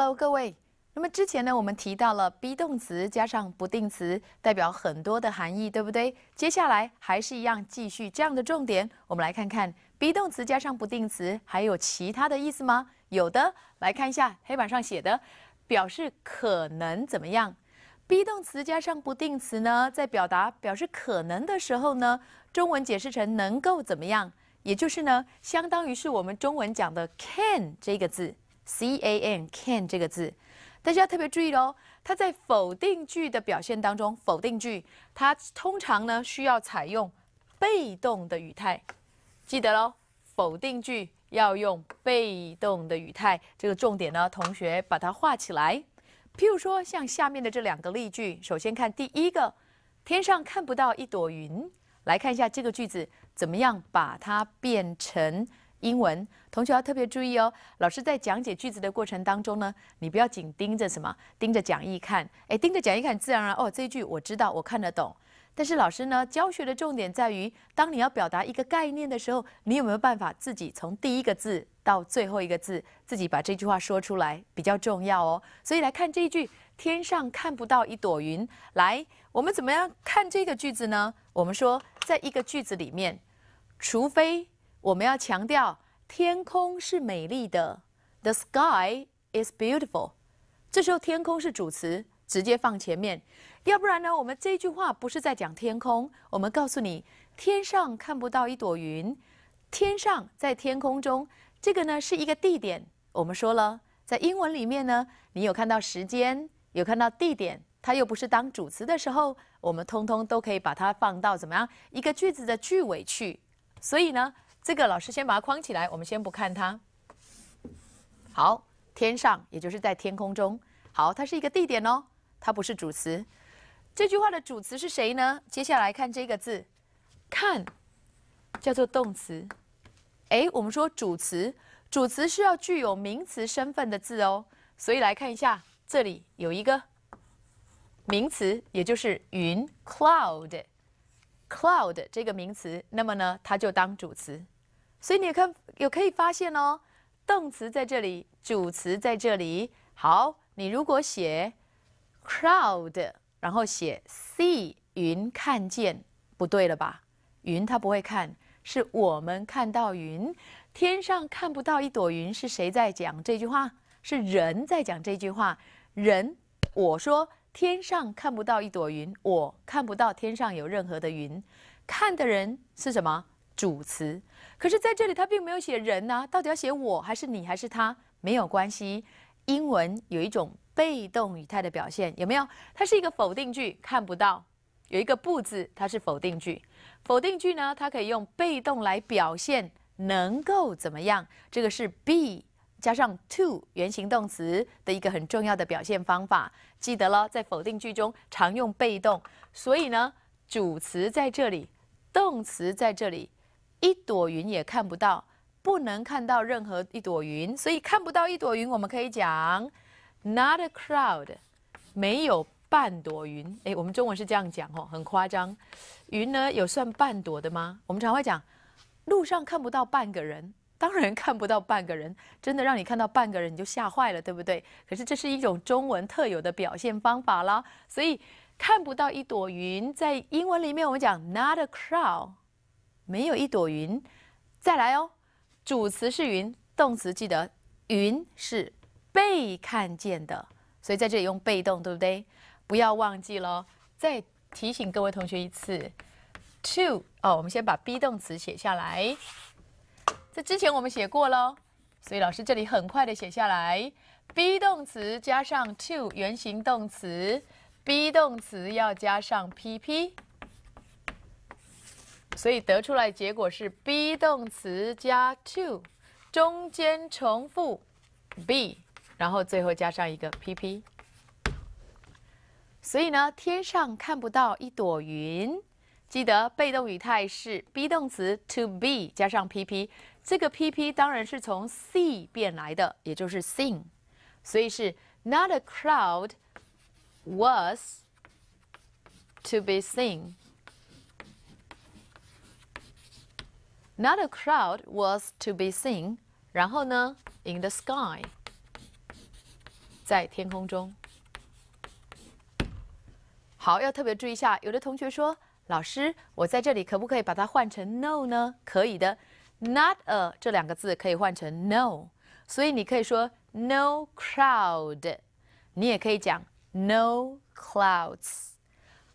Hello，各位。那么之前呢，我们提到了 be 动词加上不定词，代表很多的含义，对不对？接下来还是一样，继续这样的重点。我们来看看 be 动词加上不定词还有其他的意思吗？有的，来看一下黑板上写的，表示可能怎么样？be 动词加上不定词呢，在表达表示可能的时候呢，中文解释成能够怎么样？也就是呢，相当于是我们中文讲的 can 这个字。c a n can 这个字，大家要特别注意喽。它在否定句的表现当中，否定句它通常呢需要采用被动的语态，记得喽，否定句要用被动的语态，这个重点呢，同学把它画起来。譬如说像下面的这两个例句，首先看第一个，天上看不到一朵云，来看一下这个句子怎么样把它变成。英文同学要特别注意哦。老师在讲解句子的过程当中呢，你不要紧盯着什么，盯着讲义看。哎，盯着讲义看，自然而然哦，这一句我知道，我看得懂。但是老师呢，教学的重点在于，当你要表达一个概念的时候，你有没有办法自己从第一个字到最后一个字，自己把这句话说出来，比较重要哦。所以来看这一句，天上看不到一朵云。来，我们怎么样看这个句子呢？我们说，在一个句子里面，除非。我们要强调天空是美丽的，The sky is beautiful。这时候天空是主词，直接放前面。要不然呢，我们这句话不是在讲天空。我们告诉你，天上看不到一朵云，天上在天空中，这个呢是一个地点。我们说了，在英文里面呢，你有看到时间，有看到地点，它又不是当主词的时候，我们通通都可以把它放到怎么样一个句子的句尾去。所以呢。这个老师先把它框起来，我们先不看它。好，天上也就是在天空中。好，它是一个地点哦，它不是主词。这句话的主词是谁呢？接下来看这个字，看，叫做动词。哎，我们说主词，主词是要具有名词身份的字哦。所以来看一下，这里有一个名词，也就是云 （cloud）。cloud 这个名词，那么呢，它就当主词。所以你也看，也可以发现哦。动词在这里，主词在这里。好，你如果写 c r o w d 然后写 see 云看见，不对了吧？云它不会看，是我们看到云。天上看不到一朵云，是谁在讲这句话？是人在讲这句话。人，我说天上看不到一朵云，我看不到天上有任何的云。看的人是什么？主词。可是在这里，他并没有写人呐，到底要写我，还是你，还是他？没有关系。英文有一种被动语态的表现，有没有？它是一个否定句，看不到有一个不字，它是否定句。否定句呢，它可以用被动来表现，能够怎么样？这个是 be 加上 to 原形动词的一个很重要的表现方法。记得了，在否定句中常用被动，所以呢，主词在这里，动词在这里。一朵云也看不到，不能看到任何一朵云，所以看不到一朵云，我们可以讲，not a cloud，没有半朵云。哎，我们中文是这样讲哦，很夸张。云呢有算半朵的吗？我们常会讲，路上看不到半个人，当然看不到半个人，真的让你看到半个人你就吓坏了，对不对？可是这是一种中文特有的表现方法啦。所以看不到一朵云，在英文里面我们讲 not a cloud。没有一朵云，再来哦。主词是云，动词记得云是被看见的，所以在这里用被动，对不对？不要忘记了，再提醒各位同学一次，to 哦，我们先把 be 动词写下来。在之前我们写过了，所以老师这里很快的写下来，be 动词加上 to 原形动词，be 动词要加上 PP。所以得出来结果是 be 动词加 to，中间重复 be，然后最后加上一个 PP。所以呢，天上看不到一朵云。记得被动语态是 be 动词 to be 加上 PP，这个 PP 当然是从 see 变来的，也就是 seen。所以是 not a cloud was to be seen。Not a crowd was to be seen. 然后呢，in the sky，在天空中。好，要特别注意一下。有的同学说，老师，我在这里可不可以把它换成 no 呢？可以的，not a 这两个字可以换成 no，所以你可以说 no crowd，你也可以讲 no clouds。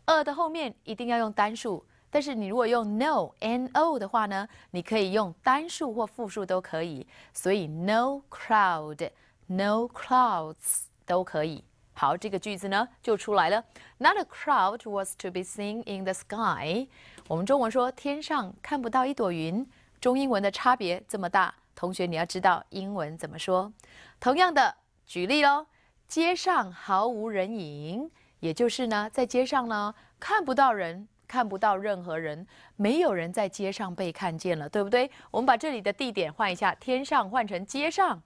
a 的后面一定要用单数。但是你如果用 no n o 的话呢，你可以用单数或复数都可以，所以 no c r o w d no clouds 都可以。好，这个句子呢就出来了。Not a c r o w d was to be seen in the sky。我们中文说天上看不到一朵云，中英文的差别这么大。同学你要知道英文怎么说。同样的举例喽，街上毫无人影，也就是呢在街上呢看不到人。看不到任何人，没有人在街上被看见了，对不对？我们把这里的地点换一下，天上换成街上，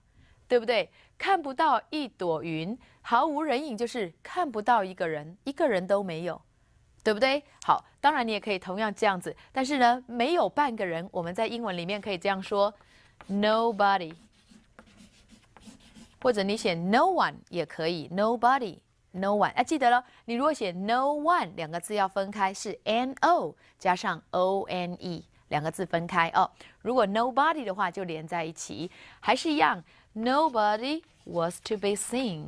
对不对？看不到一朵云，毫无人影，就是看不到一个人，一个人都没有，对不对？好，当然你也可以同样这样子，但是呢，没有半个人。我们在英文里面可以这样说，nobody，或者你写 no one 也可以，nobody。no one。哎、啊，记得了，你如果写 no one 两个字要分开，是 n o 加上 o n e 两个字分开哦。如果 nobody 的话就连在一起，还是一样，nobody was to be seen。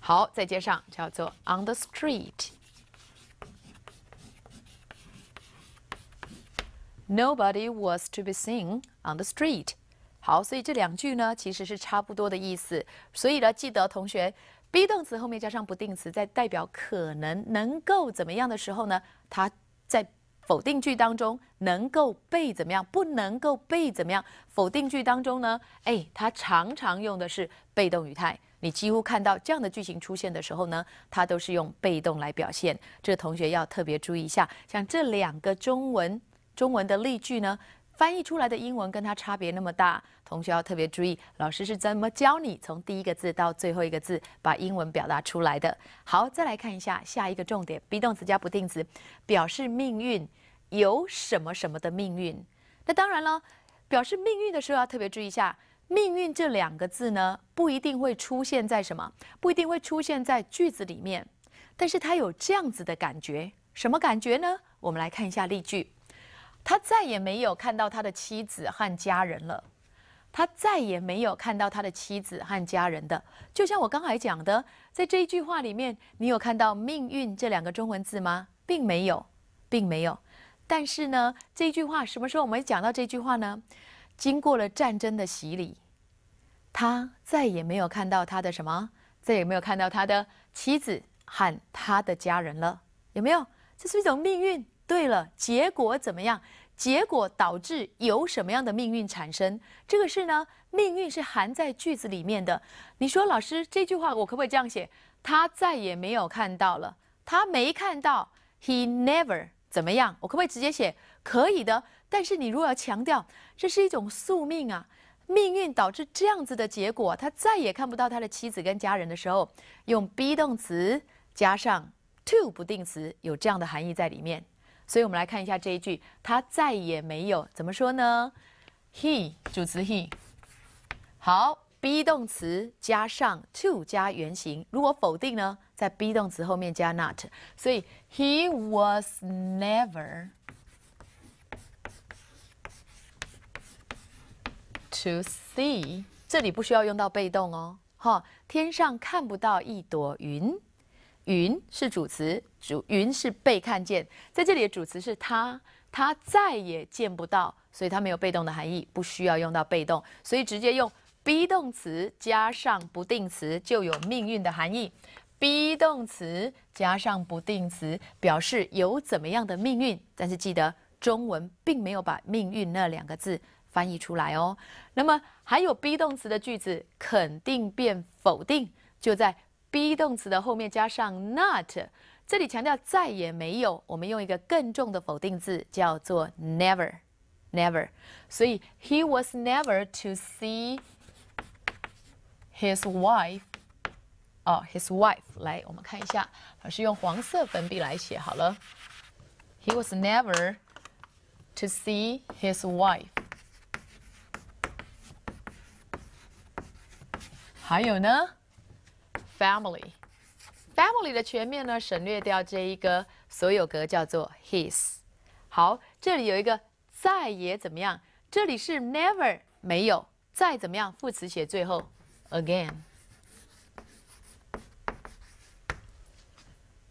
好，在街上叫做 on the street。Nobody was to be seen on the street. 好，所以这两句呢，其实是差不多的意思。所以呢，记得同学，be 动词后面加上不定词，在代表可能能够怎么样的时候呢，它在否定句当中能够被怎么样，不能够被怎么样。否定句当中呢，哎，它常常用的是被动语态。你几乎看到这样的句型出现的时候呢，它都是用被动来表现。这同学要特别注意一下，像这两个中文中文的例句呢。翻译出来的英文跟它差别那么大，同学要特别注意，老师是怎么教你从第一个字到最后一个字把英文表达出来的。好，再来看一下下一个重点：be 动词加不定词，表示命运有什么什么的命运。那当然了，表示命运的时候要特别注意一下，命运这两个字呢，不一定会出现在什么，不一定会出现在句子里面，但是它有这样子的感觉，什么感觉呢？我们来看一下例句。他再也没有看到他的妻子和家人了，他再也没有看到他的妻子和家人的。就像我刚才讲的，在这一句话里面，你有看到“命运”这两个中文字吗？并没有，并没有。但是呢，这一句话什么时候我们讲到这句话呢？经过了战争的洗礼，他再也没有看到他的什么，再也没有看到他的妻子和他的家人了。有没有？这是一种命运。对了，结果怎么样？结果导致有什么样的命运产生？这个是呢，命运是含在句子里面的。你说，老师这句话我可不可以这样写？他再也没有看到了，他没看到。He never 怎么样？我可不可以直接写？可以的。但是你如果要强调这是一种宿命啊，命运导致这样子的结果，他再也看不到他的妻子跟家人的时候，用 be 动词加上 to 不定词，有这样的含义在里面。所以我们来看一下这一句，他再也没有怎么说呢？He 主词 He 好，be 动词加上 to 加原形。如果否定呢，在 be 动词后面加 not。所以 He was never to see。这里不需要用到被动哦。哈，天上看不到一朵云。云是主词，主云是被看见，在这里的主词是他，他再也见不到，所以他没有被动的含义，不需要用到被动，所以直接用 be 动词加上不定词就有命运的含义。be 动词加上不定词表示有怎么样的命运，但是记得中文并没有把命运那两个字翻译出来哦。那么还有 be 动词的句子，肯定变否定就在。be 动词的后面加上 not，这里强调再也没有，我们用一个更重的否定字，叫做 never，never never。所以 he was never to see his wife。哦，his wife，来，我们看一下，老师用黄色粉笔来写好了。He was never to see his wife。还有呢？Family，family 的全面呢省略掉这一个所有格，叫做 his。好，这里有一个再也怎么样？这里是 never 没有再怎么样，副词写最后。Again，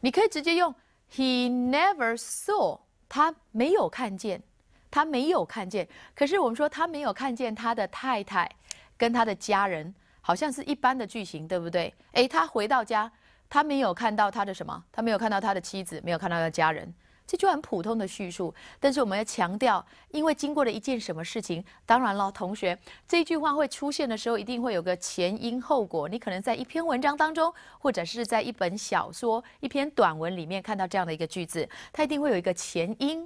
你可以直接用 He never saw，他没有看见，他没有看见。可是我们说他没有看见他的太太跟他的家人。好像是一般的剧情，对不对？哎，他回到家，他没有看到他的什么？他没有看到他的妻子，没有看到他的家人。这就很普通的叙述，但是我们要强调，因为经过了一件什么事情？当然了，同学，这句话会出现的时候，一定会有个前因后果。你可能在一篇文章当中，或者是在一本小说、一篇短文里面看到这样的一个句子，它一定会有一个前因，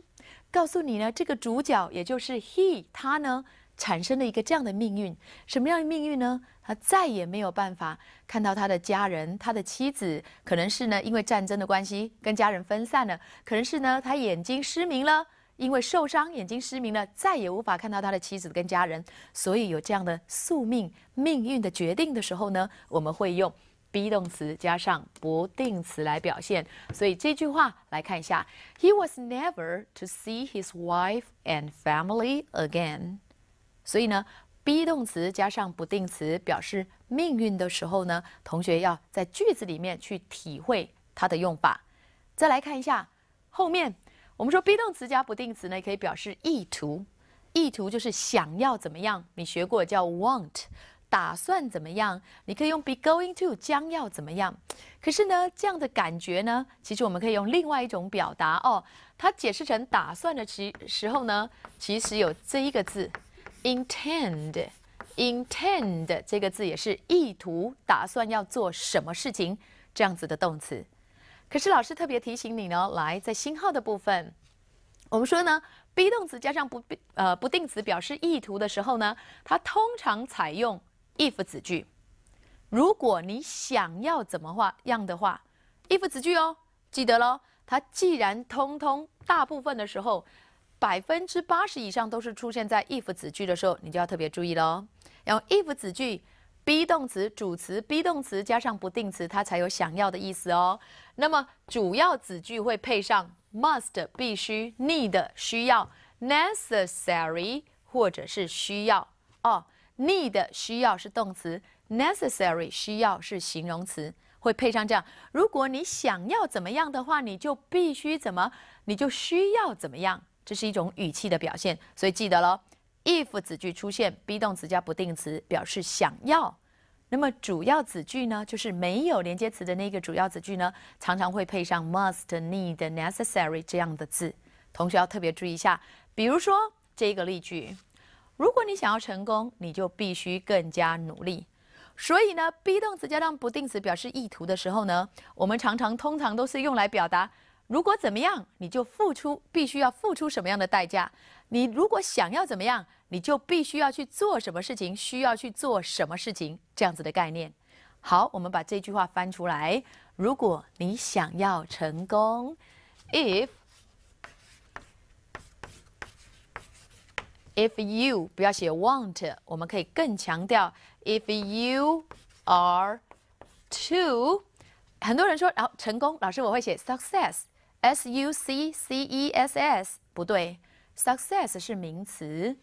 告诉你呢，这个主角也就是 he 他呢。产生了一个这样的命运，什么样的命运呢？他再也没有办法看到他的家人，他的妻子，可能是呢因为战争的关系跟家人分散了，可能是呢他眼睛失明了，因为受伤眼睛失明了，再也无法看到他的妻子跟家人。所以有这样的宿命命运的决定的时候呢，我们会用 be 动词加上不定词来表现。所以这句话来看一下：He was never to see his wife and family again. 所以呢，be 动词加上不定词表示命运的时候呢，同学要在句子里面去体会它的用法。再来看一下后面，我们说 be 动词加不定词呢，可以表示意图。意图就是想要怎么样？你学过叫 want，打算怎么样？你可以用 be going to 将要怎么样？可是呢，这样的感觉呢，其实我们可以用另外一种表达哦。它解释成打算的其时候呢，其实有这一个字。Intend, intend 这个字也是意图、打算要做什么事情这样子的动词。可是老师特别提醒你呢，来在星号的部分，我们说呢，be 动词加上不呃不定词表示意图的时候呢，它通常采用 if 子句。如果你想要怎么画样的话，if 子句哦，记得喽。它既然通通大部分的时候。百分之八十以上都是出现在 if 子句的时候，你就要特别注意喽。然后 if 子句，be 动词主词 be 动词加上不定词，它才有想要的意思哦。那么主要子句会配上 must 必须，need 需要，necessary 或者是需要哦。need 需要是动词，necessary 需要是形容词，会配上这样。如果你想要怎么样的话，你就必须怎么，你就需要怎么样。这是一种语气的表现，所以记得喽。if 子句出现，be 动词加不定词表示想要，那么主要子句呢，就是没有连接词的那个主要子句呢，常常会配上 must、need、necessary 这样的字。同学要特别注意一下，比如说这一个例句：如果你想要成功，你就必须更加努力。所以呢，be 动词加上不定词表示意图的时候呢，我们常常通常都是用来表达。如果怎么样，你就付出必须要付出什么样的代价？你如果想要怎么样，你就必须要去做什么事情，需要去做什么事情？这样子的概念。好，我们把这句话翻出来：如果你想要成功，if if you 不要写 want，我们可以更强调 if you are to。很多人说，然后成功，老师我会写 success。s u c c e s s 不对，success 是名词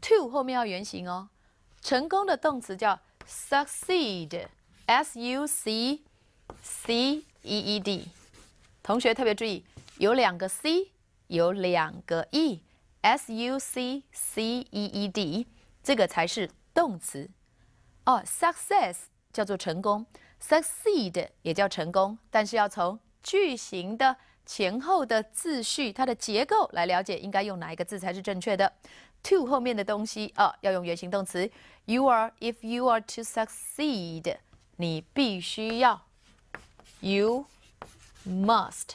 ，to 后面要原形哦。成功的动词叫 succeed，s u c c e e d。同学特别注意，有两个 c，有两个 e，s u c c e e d 这个才是动词。哦，success 叫做成功，succeed 也叫成功，但是要从句型的。前后的字序，它的结构来了解应该用哪一个字才是正确的。to 后面的东西啊，要用原形动词。You are if you are to succeed，你必须要。You must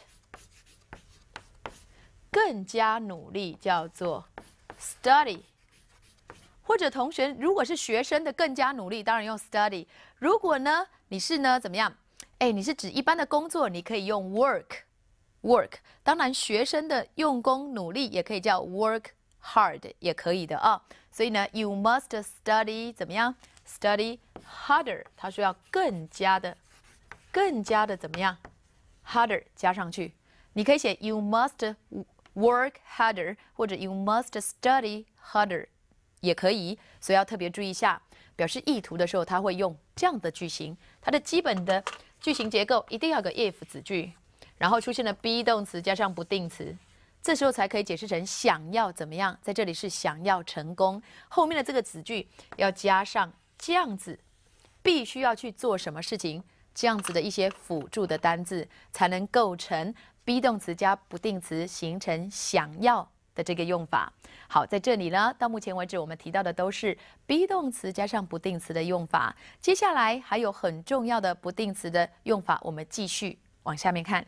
更加努力，叫做 study。或者同学如果是学生的更加努力，当然用 study。如果呢你是呢怎么样？哎，你是指一般的工作，你可以用 work。Work，当然学生的用功努力也可以叫 work hard，也可以的啊。所以呢，you must study 怎么样？study harder。他说要更加的，更加的怎么样？harder 加上去。你可以写 you must work harder，或者 you must study harder，也可以。所以要特别注意一下，表示意图的时候，他会用这样的句型。它的基本的句型结构一定要有个 if 子句。然后出现了 be 动词加上不定词，这时候才可以解释成想要怎么样。在这里是想要成功，后面的这个词句要加上这样子，必须要去做什么事情，这样子的一些辅助的单字，才能构成 be 动词加不定词形成想要的这个用法。好，在这里呢，到目前为止我们提到的都是 be 动词加上不定词的用法，接下来还有很重要的不定词的用法，我们继续往下面看。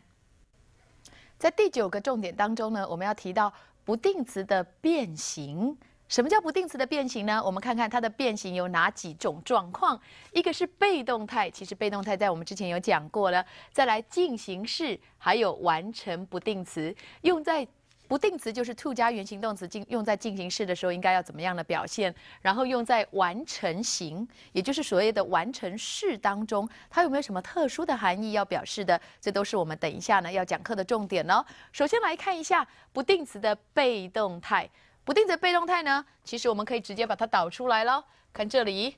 在第九个重点当中呢，我们要提到不定词的变形。什么叫不定词的变形呢？我们看看它的变形有哪几种状况。一个是被动态，其实被动态在我们之前有讲过了。再来进行式，还有完成不定词，用在。不定词就是 to 加原形动词，进用在进行式的时候应该要怎么样的表现？然后用在完成型，也就是所谓的完成式当中，它有没有什么特殊的含义要表示的？这都是我们等一下呢要讲课的重点哦。首先来看一下不定词的被动态，不定词被动态呢，其实我们可以直接把它导出来喽。看这里，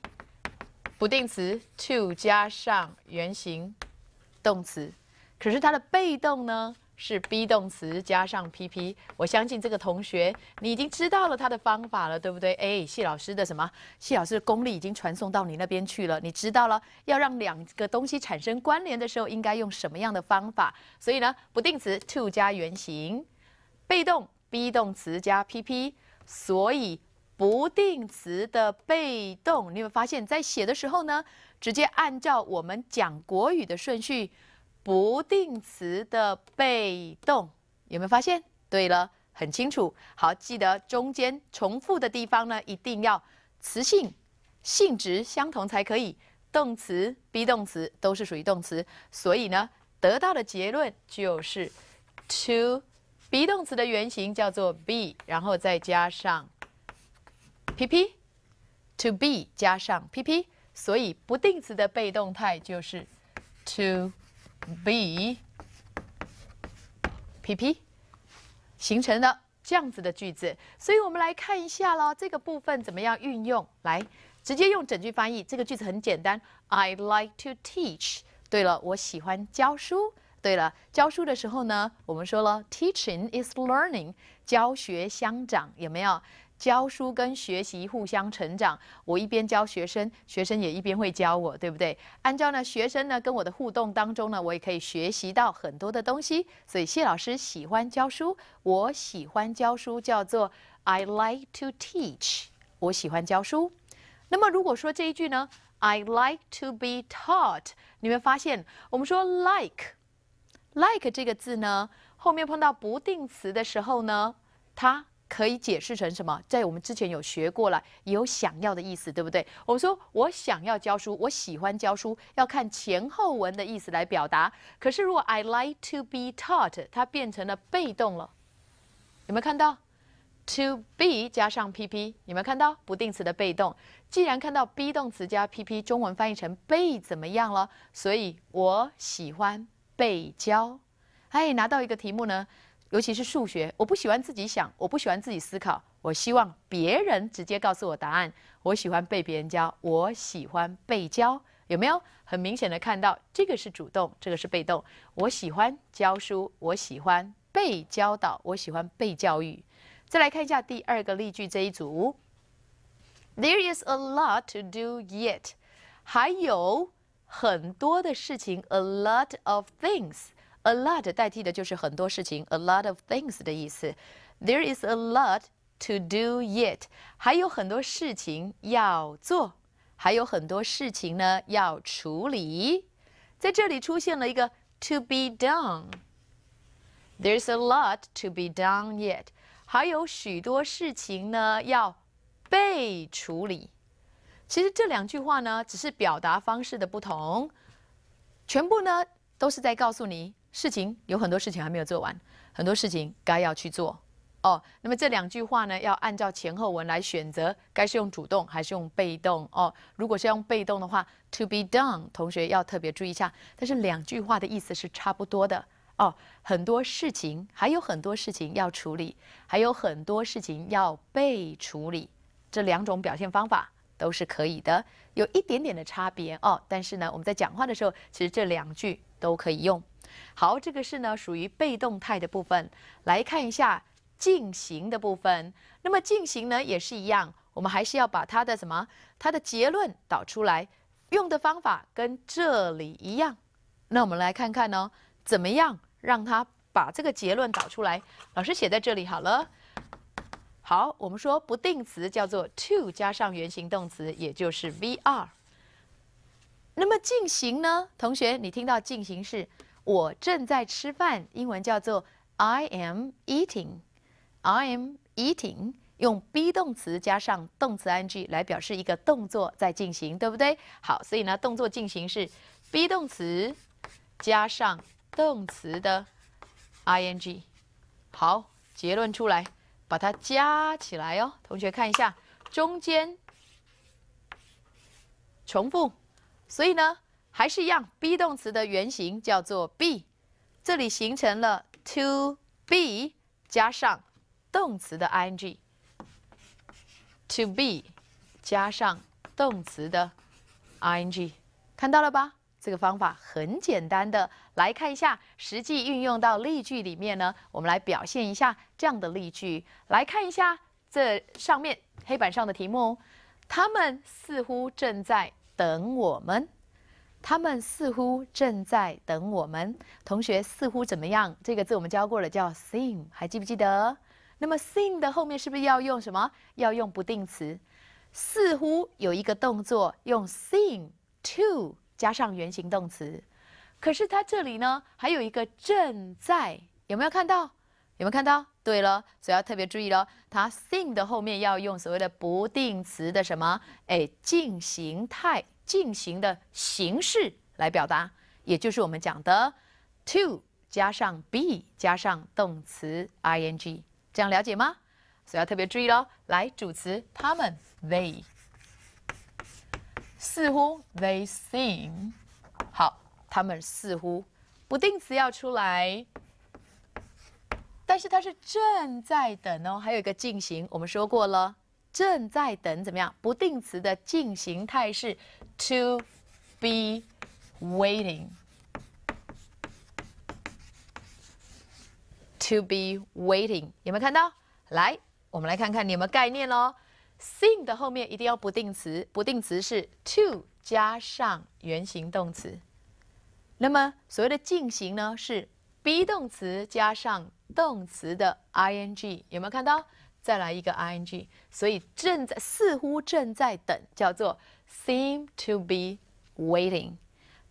不定词 to 加上原形动词，可是它的被动呢？是 be 动词加上 P P，我相信这个同学你已经知道了他的方法了，对不对？哎，谢老师的什么？谢老师的功力已经传送到你那边去了，你知道了。要让两个东西产生关联的时候，应该用什么样的方法？所以呢，不定词 to 加原形，被动 be 动词加 P P，所以不定词的被动，你会发现在写的时候呢，直接按照我们讲国语的顺序。不定词的被动有没有发现？对了，很清楚。好，记得中间重复的地方呢，一定要词性性质相同才可以。动词、be 动词都是属于动词，所以呢，得到的结论就是 to be 动词的原型叫做 be，然后再加上 pp，to be 加上 pp，所以不定词的被动态就是 to。b p p 形成的这样子的句子，所以我们来看一下喽，这个部分怎么样运用？来，直接用整句翻译，这个句子很简单。I like to teach。对了，我喜欢教书。对了，教书的时候呢，我们说了，teaching is learning，教学相长，有没有？教书跟学习互相成长，我一边教学生，学生也一边会教我，对不对？按照呢，学生呢跟我的互动当中呢，我也可以学习到很多的东西。所以谢老师喜欢教书，我喜欢教书，叫做 I like to teach。我喜欢教书。那么如果说这一句呢，I like to be taught，你们发现我们说 like，like 这个字呢，后面碰到不定词的时候呢，它。可以解释成什么？在我们之前有学过了，有想要的意思，对不对？我们说我想要教书，我喜欢教书，要看前后文的意思来表达。可是如果 I like to be taught，它变成了被动了，有没有看到？to be 加上 PP，有没有看到不定词的被动？既然看到 be 动词加 PP，中文翻译成被怎么样了？所以我喜欢被教。哎，拿到一个题目呢。尤其是数学，我不喜欢自己想，我不喜欢自己思考，我希望别人直接告诉我答案。我喜欢被别人教，我喜欢被教，有没有很明显的看到这个是主动，这个是被动？我喜欢教书，我喜欢被教导，我喜欢被教育。再来看一下第二个例句这一组，There is a lot to do yet，还有很多的事情，a lot of things。a lot 代替的就是很多事情，a lot of things 的意思。There is a lot to do yet，还有很多事情要做，还有很多事情呢要处理。在这里出现了一个 to be done。There's a lot to be done yet，还有许多事情呢要被处理。其实这两句话呢，只是表达方式的不同，全部呢都是在告诉你。事情有很多事情还没有做完，很多事情该要去做，哦。那么这两句话呢，要按照前后文来选择，该是用主动还是用被动哦。如果是用被动的话，to be done，同学要特别注意一下。但是两句话的意思是差不多的哦。很多事情还有很多事情要处理，还有很多事情要被处理，这两种表现方法都是可以的，有一点点的差别哦。但是呢，我们在讲话的时候，其实这两句都可以用。好，这个是呢属于被动态的部分，来看一下进行的部分。那么进行呢也是一样，我们还是要把它的什么，它的结论导出来，用的方法跟这里一样。那我们来看看呢，怎么样让它把这个结论导出来？老师写在这里好了。好，我们说不定词叫做 to 加上原形动词，也就是 V 二。那么进行呢？同学，你听到进行是？我正在吃饭，英文叫做 I am eating。I am eating 用 be 动词加上动词 ing 来表示一个动作在进行，对不对？好，所以呢，动作进行是 be 动词加上动词的 ing。好，结论出来，把它加起来哦。同学看一下，中间重复，所以呢。还是一样，be 动词的原形叫做 be，这里形成了 to be 加上动词的 ing，to be 加上动词的 ing，看到了吧？这个方法很简单的，来看一下实际运用到例句里面呢。我们来表现一下这样的例句，来看一下这上面黑板上的题目，他们似乎正在等我们。他们似乎正在等我们。同学似乎怎么样？这个字我们教过了，叫 seem，还记不记得？那么 seem 的后面是不是要用什么？要用不定词？似乎有一个动作，用 seem to 加上原形动词。可是它这里呢，还有一个正在，有没有看到？有没有看到？对了，所以要特别注意了，它 seem 的后面要用所谓的不定词的什么？哎，进行态。进行的形式来表达，也就是我们讲的，to 加上 be 加上动词 ing，这样了解吗？所以要特别注意喽。来，主词他们 they，似乎 they seem，好，他们似乎不定词要出来，但是它是正在等哦，还有一个进行，我们说过了。正在等怎么样？不定词的进行态是 to be waiting，to be waiting 有没有看到？来，我们来看看你有没有概念喽。sing 的后面一定要不定词，不定词是 to 加上原形动词。那么所谓的进行呢，是 be 动词加上动词的 ing，有没有看到？再来一个 ing，所以正在似乎正在等，叫做 seem to be waiting，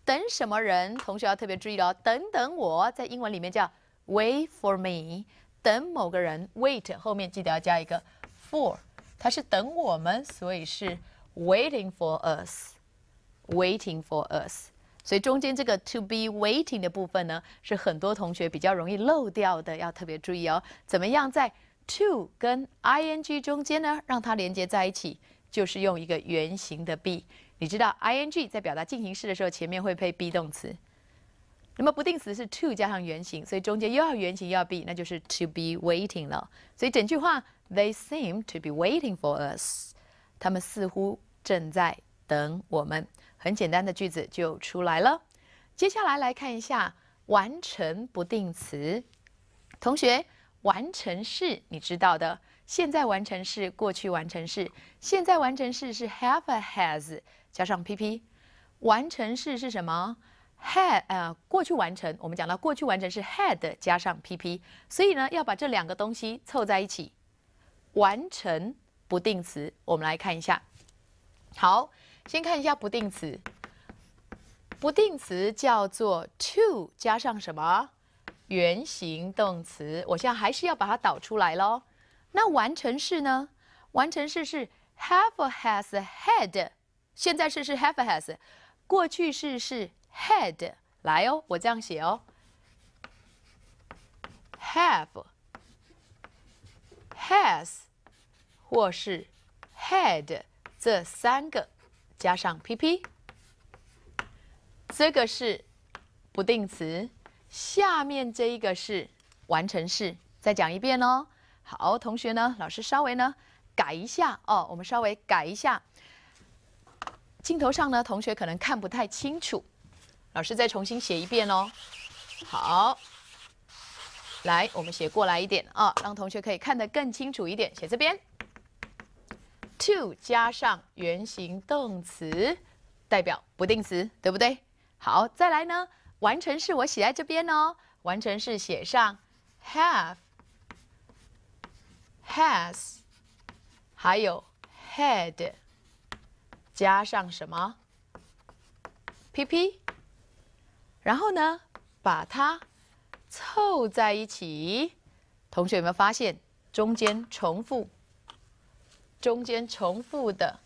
等什么人？同学要特别注意了哦，等等我在英文里面叫 wait for me，等某个人 wait 后面记得要加一个 for，它是等我们，所以是 waiting for us，waiting for us，所以中间这个 to be waiting 的部分呢，是很多同学比较容易漏掉的，要特别注意哦。怎么样在？to 跟 ing 中间呢，让它连接在一起，就是用一个原形的 be。你知道 ing 在表达进行式的时候，前面会配 be 动词。那么不定词是 to 加上原形，所以中间又要原形又要 be，那就是 to be waiting 了。所以整句话，they seem to be waiting for us。他们似乎正在等我们。很简单的句子就出来了。接下来来看一下完成不定词，同学。完成式你知道的，现在完成式、过去完成式、现在完成式是 have a has 加上 P P，完成式是什么？had 呃，过去完成，我们讲到过去完成是 had 加上 P P，所以呢，要把这两个东西凑在一起，完成不定词，我们来看一下。好，先看一下不定词，不定词叫做 to 加上什么？原形动词，我现在还是要把它导出来喽。那完成式呢？完成式是 have has had，现在式是 have has，过去式是 had。来哦，我这样写哦，have has 或是 had 这三个加上 P P，这个是不定词。下面这一个是完成式，再讲一遍哦。好，同学呢，老师稍微呢改一下哦，我们稍微改一下。镜头上呢，同学可能看不太清楚，老师再重新写一遍哦。好，来，我们写过来一点啊，让同学可以看得更清楚一点。写这边，to 加上原形动词，代表不定词，对不对？好，再来呢。完成式我写在这边哦。完成式写上 have, has，还有 had，加上什么 PP，然后呢，把它凑在一起。同学有没有发现中间重复？中间重复的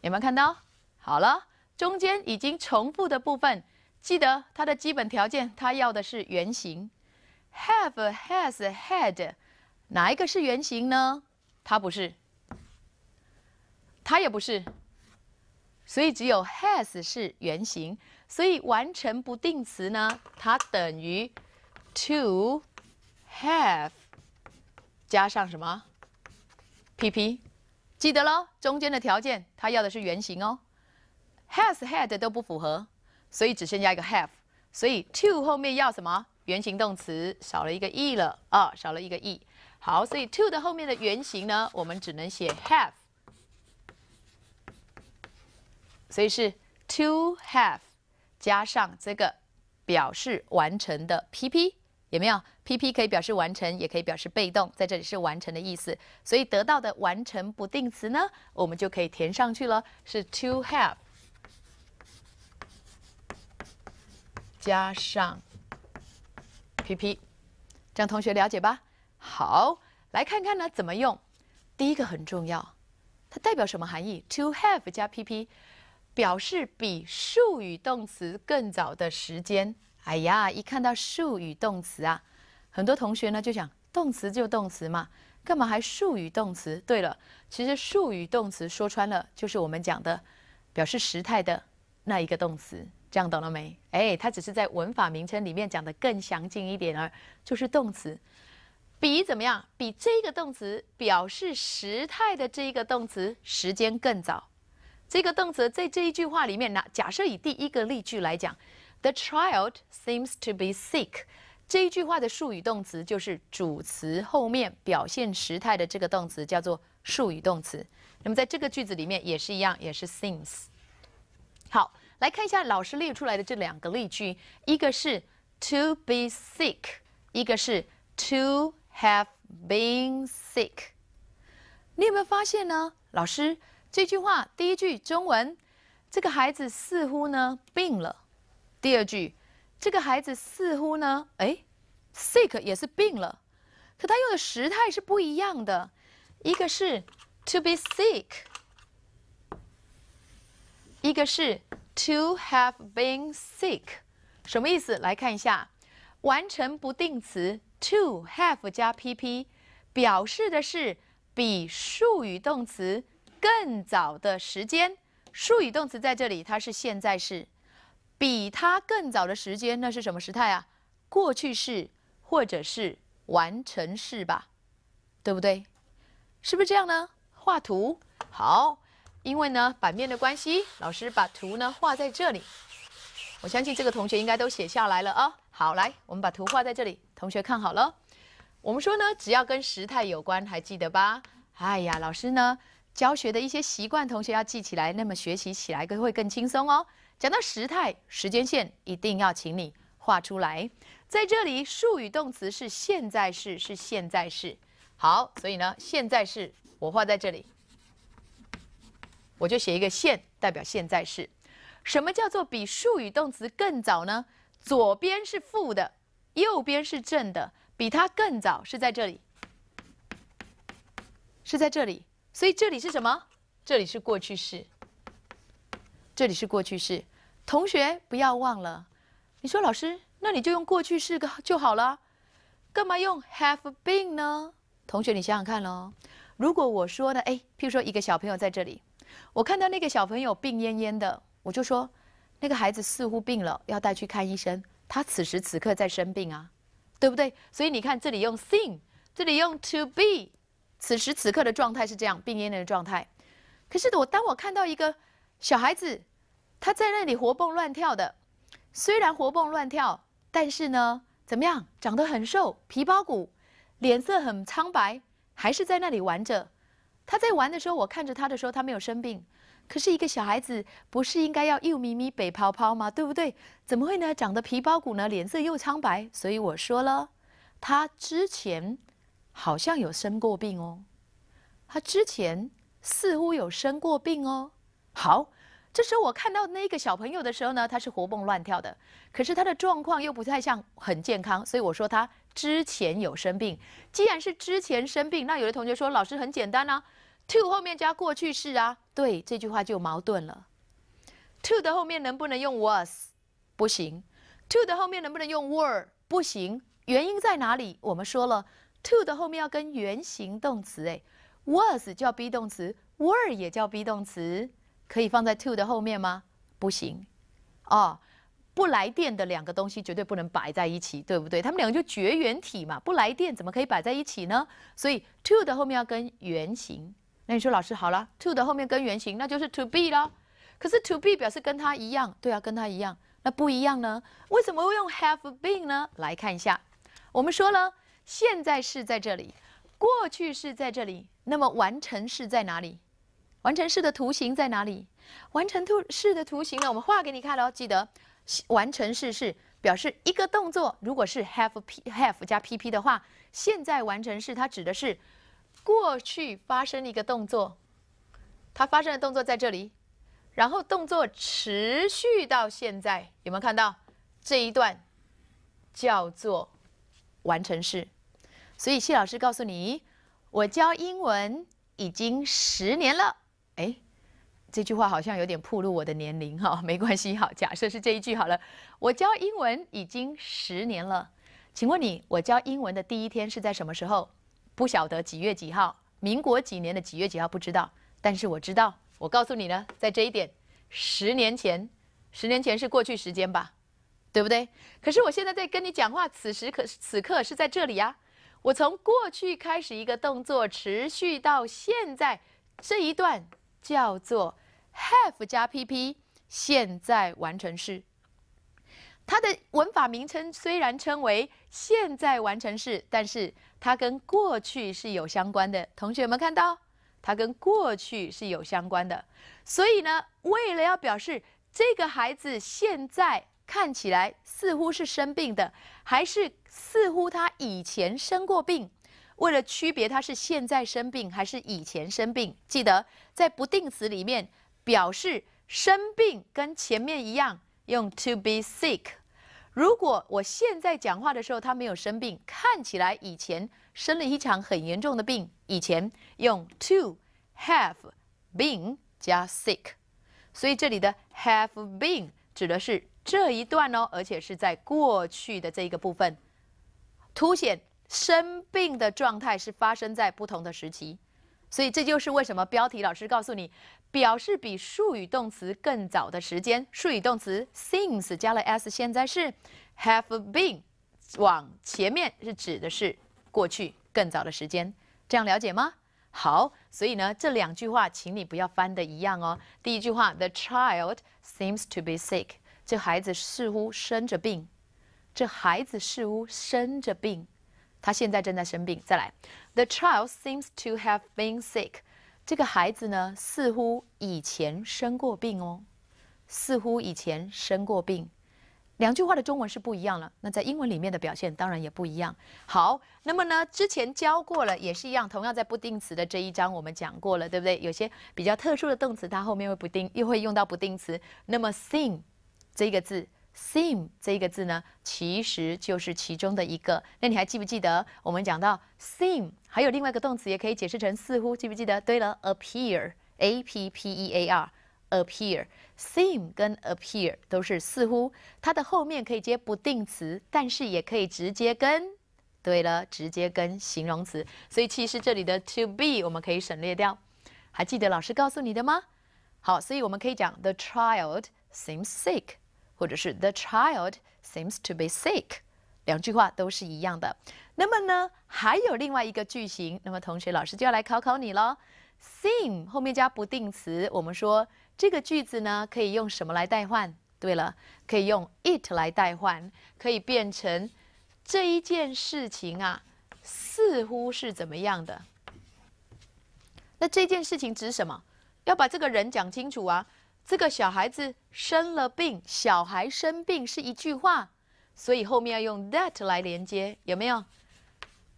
有没有看到？好了。中间已经重复的部分，记得它的基本条件，它要的是原型。have、has、had，哪一个是原型呢？它不是，它也不是，所以只有 has 是原型。所以完成不定词呢，它等于 to have 加上什么 PP，记得喽，中间的条件，它要的是原型哦。has、had 都不符合，所以只剩下一个 have。所以 to 后面要什么？原形动词少了一个 e 了啊，少了一个 e。好，所以 to 的后面的原形呢，我们只能写 have。所以是 to have 加上这个表示完成的 pp，有没有？pp 可以表示完成，也可以表示被动，在这里是完成的意思。所以得到的完成不定词呢，我们就可以填上去了，是 to have。加上 P P，让同学了解吧。好，来看看呢怎么用。第一个很重要，它代表什么含义？To have 加 P P 表示比术语动词更早的时间。哎呀，一看到术语动词啊，很多同学呢就想，动词就动词嘛，干嘛还术语动词？对了，其实术语动词说穿了就是我们讲的表示时态的那一个动词。这样懂了没？哎，它只是在文法名称里面讲的更详尽一点，而就是动词比怎么样？比这个动词表示时态的这一个动词时间更早。这个动词在这一句话里面，呢，假设以第一个例句来讲，The child seems to be sick，这一句话的术语动词就是主词后面表现时态的这个动词叫做术语动词。那么在这个句子里面也是一样，也是 seems。好。来看一下老师列出来的这两个例句，一个是 to be sick，一个是 to have been sick。你有没有发现呢？老师这句话第一句中文，这个孩子似乎呢病了；第二句，这个孩子似乎呢，哎，sick 也是病了，可他用的时态是不一样的，一个是 to be sick，一个是。To have been sick，什么意思？来看一下，完成不定词 to have 加 P P，表示的是比术语动词更早的时间。术语动词在这里它是现在式，比它更早的时间那是什么时态啊？过去式或者是完成式吧，对不对？是不是这样呢？画图，好。因为呢，版面的关系，老师把图呢画在这里。我相信这个同学应该都写下来了啊。好，来，我们把图画在这里，同学看好了。我们说呢，只要跟时态有关，还记得吧？哎呀，老师呢，教学的一些习惯，同学要记起来，那么学习起来更会更轻松哦。讲到时态，时间线一定要请你画出来。在这里，术语动词是现在式，是现在式。好，所以呢，现在式我画在这里。我就写一个现，代表现在式。什么叫做比术语动词更早呢？左边是负的，右边是正的。比它更早是在这里，是在这里。所以这里是什么？这里是过去式。这里是过去式。同学不要忘了，你说老师，那你就用过去式个就好了，干嘛用 have been 呢？同学你想想看喽，如果我说呢，哎，譬如说一个小朋友在这里。我看到那个小朋友病恹恹的，我就说，那个孩子似乎病了，要带去看医生。他此时此刻在生病啊，对不对？所以你看，这里用 s i n g 这里用 to be，此时此刻的状态是这样，病恹恹的状态。可是我当我看到一个小孩子，他在那里活蹦乱跳的，虽然活蹦乱跳，但是呢，怎么样？长得很瘦，皮包骨，脸色很苍白，还是在那里玩着。他在玩的时候，我看着他的时候，他没有生病。可是，一个小孩子不是应该要又咪咪、北泡泡吗？对不对？怎么会呢？长得皮包骨呢，脸色又苍白。所以我说了，他之前好像有生过病哦。他之前似乎有生过病哦。好，这时候我看到那个小朋友的时候呢，他是活蹦乱跳的，可是他的状况又不太像很健康。所以我说他之前有生病。既然是之前生病，那有的同学说老师很简单啊。to 后面加过去式啊？对，这句话就矛盾了。to 的后面能不能用 was？不行。to 的后面能不能用 were？不行。原因在哪里？我们说了，to 的后面要跟原形动词。哎，was 叫 be 动词，were 也叫 be 动词，可以放在 to 的后面吗？不行。哦，不来电的两个东西绝对不能摆在一起，对不对？他们两个就绝缘体嘛，不来电怎么可以摆在一起呢？所以 to 的后面要跟原形。那你说老师好了，to 的后面跟原型，那就是 to be 咯。可是 to be 表示跟它一样，对啊，跟它一样。那不一样呢？为什么会用 have been 呢？来看一下，我们说了，现在是在这里，过去是在这里，那么完成式在哪里？完成式的图形在哪里？完成 to 式的图形呢？我们画给你看喽。记得，完成式是表示一个动作，如果是 have have 加 PP 的话，现在完成式它指的是。过去发生一个动作，它发生的动作在这里，然后动作持续到现在，有没有看到这一段叫做完成式？所以谢老师告诉你，我教英文已经十年了。哎，这句话好像有点暴露我的年龄哈，没关系好，假设是这一句好了，我教英文已经十年了。请问你，我教英文的第一天是在什么时候？不晓得几月几号，民国几年的几月几号不知道，但是我知道，我告诉你呢，在这一点，十年前，十年前是过去时间吧，对不对？可是我现在在跟你讲话，此时可此刻是在这里呀。我从过去开始一个动作，持续到现在，这一段叫做 have 加 P P 现在完成式。它的文法名称虽然称为现在完成式，但是。它跟过去是有相关的，同学们看到，它跟过去是有相关的，所以呢，为了要表示这个孩子现在看起来似乎是生病的，还是似乎他以前生过病，为了区别他是现在生病还是以前生病，记得在不定词里面表示生病跟前面一样用 to be sick。如果我现在讲话的时候他没有生病，看起来以前生了一场很严重的病，以前用 to have been 加 sick，所以这里的 have been 指的是这一段哦，而且是在过去的这一个部分，凸显生病的状态是发生在不同的时期。所以这就是为什么标题老师告诉你，表示比术语动词更早的时间。术语动词 since 加了 s，现在是 have been，往前面是指的是过去更早的时间，这样了解吗？好，所以呢这两句话，请你不要翻的一样哦。第一句话，The child seems to be sick。这孩子似乎生着病，这孩子似乎生着病，他现在正在生病。再来。The child seems to have been sick。这个孩子呢，似乎以前生过病哦，似乎以前生过病。两句话的中文是不一样了，那在英文里面的表现当然也不一样。好，那么呢，之前教过了，也是一样，同样在不定词的这一章我们讲过了，对不对？有些比较特殊的动词，它后面会不定，又会用到不定词。那么 s i n g 这个字。seem 这个字呢，其实就是其中的一个。那你还记不记得我们讲到 seem，还有另外一个动词也可以解释成似乎，记不记得？对了，appear，a p p e a r，appear，seem 跟 appear 都是似乎，它的后面可以接不定词，但是也可以直接跟，对了，直接跟形容词。所以其实这里的 to be 我们可以省略掉。还记得老师告诉你的吗？好，所以我们可以讲 The child seems sick。或者是 The child seems to be sick，两句话都是一样的。那么呢，还有另外一个句型，那么同学，老师就要来考考你喽。Seem 后面加不定词，我们说这个句子呢可以用什么来代换？对了，可以用 it 来代换，可以变成这一件事情啊，似乎是怎么样的？那这件事情指什么？要把这个人讲清楚啊。这个小孩子生了病，小孩生病是一句话，所以后面要用 that 来连接，有没有？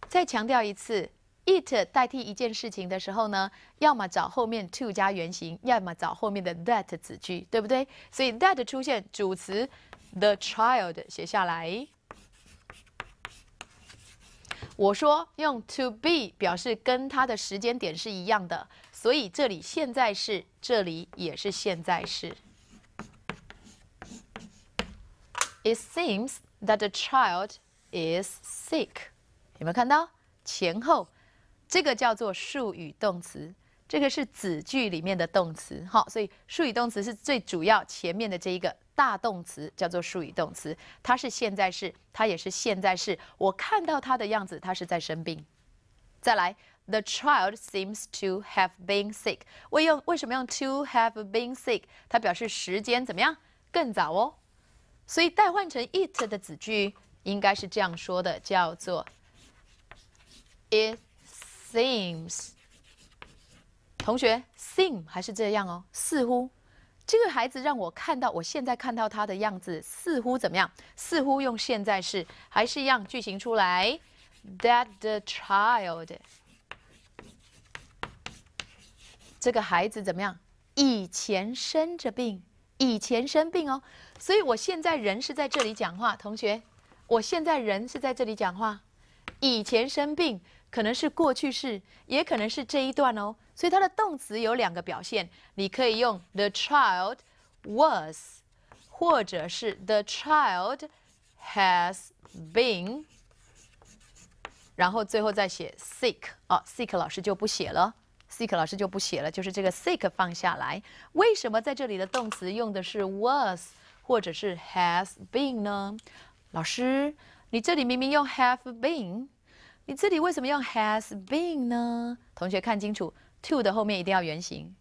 再强调一次，it 代替一件事情的时候呢，要么找后面 to 加原形，要么找后面的 that 子句，对不对？所以 that 出现，主词 the child 写下来。我说用 to be 表示跟它的时间点是一样的，所以这里现在是，这里也是现在式。It seems that the child is sick。有没有看到前后？这个叫做术语动词，这个是子句里面的动词。好，所以术语动词是最主要前面的这一个。大动词叫做术语动词，它是现在式，它也是现在式。我看到它的样子，它是在生病。再来，The child seems to have been sick。为用为什么用 to have been sick？它表示时间怎么样？更早哦。所以代换成 it 的子句应该是这样说的，叫做 It seems。同学，seem 还是这样哦，似乎。这个孩子让我看到，我现在看到他的样子似乎怎么样？似乎用现在式还是一样句型出来？That the child，这个孩子怎么样？以前生着病，以前生病哦。所以我现在人是在这里讲话，同学，我现在人是在这里讲话。以前生病可能是过去式，也可能是这一段哦。所以它的动词有两个表现，你可以用 the child was，或者是 the child has been，然后最后再写 sick 哦 sick 老师就不写了，sick 老师就不写了，就是这个 sick 放下来。为什么在这里的动词用的是 was，或者是 has been 呢？老师，你这里明明用 have been，你这里为什么用 has been 呢？同学看清楚。to 的后面一定要原形，